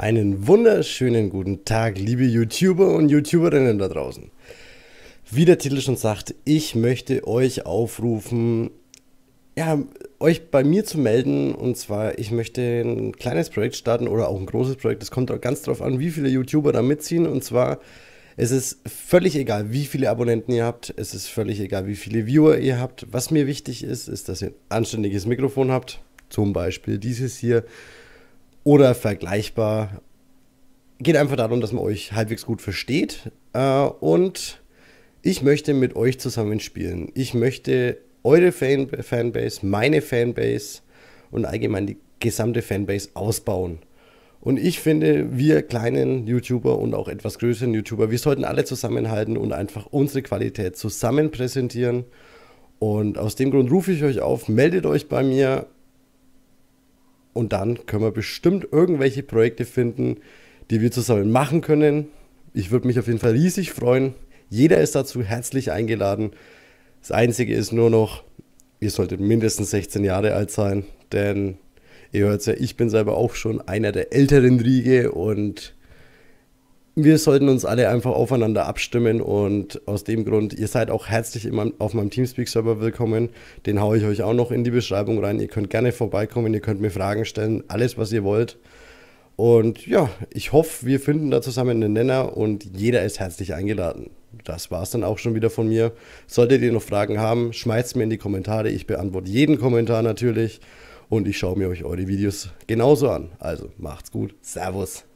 Einen wunderschönen guten Tag, liebe YouTuber und YouTuberinnen da draußen. Wie der Titel schon sagt, ich möchte euch aufrufen, ja, euch bei mir zu melden. Und zwar, ich möchte ein kleines Projekt starten oder auch ein großes Projekt. Es kommt ganz darauf an, wie viele YouTuber da mitziehen. Und zwar, es ist völlig egal, wie viele Abonnenten ihr habt. Es ist völlig egal, wie viele Viewer ihr habt. Was mir wichtig ist, ist, dass ihr ein anständiges Mikrofon habt. Zum Beispiel dieses hier oder vergleichbar. Geht einfach darum, dass man euch halbwegs gut versteht äh, und ich möchte mit euch zusammen spielen. Ich möchte eure Fan Fanbase, meine Fanbase und allgemein die gesamte Fanbase ausbauen. Und ich finde, wir kleinen YouTuber und auch etwas größeren YouTuber, wir sollten alle zusammenhalten und einfach unsere Qualität zusammen präsentieren. Und aus dem Grund rufe ich euch auf, meldet euch bei mir und dann können wir bestimmt irgendwelche Projekte finden, die wir zusammen machen können. Ich würde mich auf jeden Fall riesig freuen. Jeder ist dazu herzlich eingeladen. Das Einzige ist nur noch, ihr solltet mindestens 16 Jahre alt sein, denn ihr hört es ja, ich bin selber auch schon einer der älteren Riege und wir sollten uns alle einfach aufeinander abstimmen und aus dem Grund, ihr seid auch herzlich immer auf meinem Teamspeak-Server willkommen. Den haue ich euch auch noch in die Beschreibung rein. Ihr könnt gerne vorbeikommen, ihr könnt mir Fragen stellen, alles was ihr wollt. Und ja, ich hoffe, wir finden da zusammen einen Nenner und jeder ist herzlich eingeladen. Das war es dann auch schon wieder von mir. Solltet ihr noch Fragen haben, schmeißt mir in die Kommentare. Ich beantworte jeden Kommentar natürlich und ich schaue mir euch eure Videos genauso an. Also macht's gut. Servus.